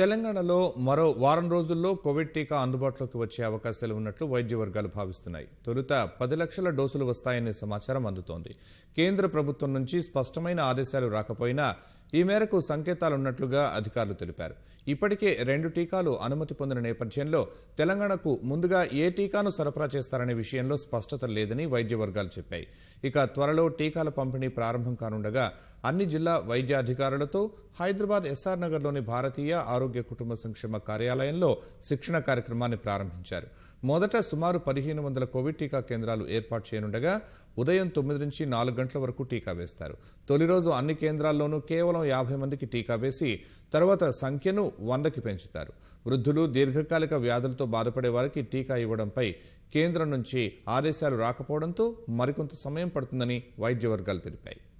తెలంగాణలో మరో వారం రోజుల్లో కోవిడ్ టీకా అందుబాటులోకి వచ్చే అవకాశాలు ఉన్నట్లు వైద్య వర్గాలు భావిస్తున్నాయి తొలుత పది లక్షల డోసులు వస్తాయనే సమాచారం అందుతోంది కేంద్ర ప్రభుత్వం నుంచి స్పష్టమైన ఆదేశాలు రాకపోయినా ఈ మేరకు సంకేతాలున్నట్లుగా అధికారులు తెలిపారు ఇప్పటికే రెండు టీకాలు అనుమతి పొందిన నేపథ్యంలో తెలంగాణకు ముందుగా ఏ టీకాను సరఫరా చేస్తారనే విషయంలో స్పష్టత లేదని వైద్య వర్గాలు చెప్పాయి ఇక త్వరలో టీకాల పంపిణీ ప్రారంభం కానుండగా అన్ని జిల్లా వైద్య అధికారులతో హైదరాబాద్ ఎస్ఆర్ నగర్లోని భారతీయ ఆరోగ్య కుటుంబ సంక్షేమ కార్యాలయంలో శిక్షణ కార్యక్రమాన్ని ప్రారంభించారు మొదట సుమారు పదిహేను వందల కోవిడ్ టీకా కేంద్రాలు ఏర్పాటు చేయనుండగా ఉదయం తొమ్మిది నుంచి నాలుగు గంటల వరకు టీకా వేస్తారు తొలి రోజు అన్ని కేంద్రాల్లోనూ కేవలం యాభై మందికి టీకా వేసి తర్వాత సంఖ్యను వందకి పెంచుతారు వృద్ధులు దీర్ఘకాలిక వ్యాధులతో బాధపడే వారికి టీకా ఇవ్వడంపై కేంద్రం నుంచి ఆదేశాలు రాకపోవడంతో మరికొంత సమయం పడుతుందని వైద్య వర్గాలు తెలిపాయి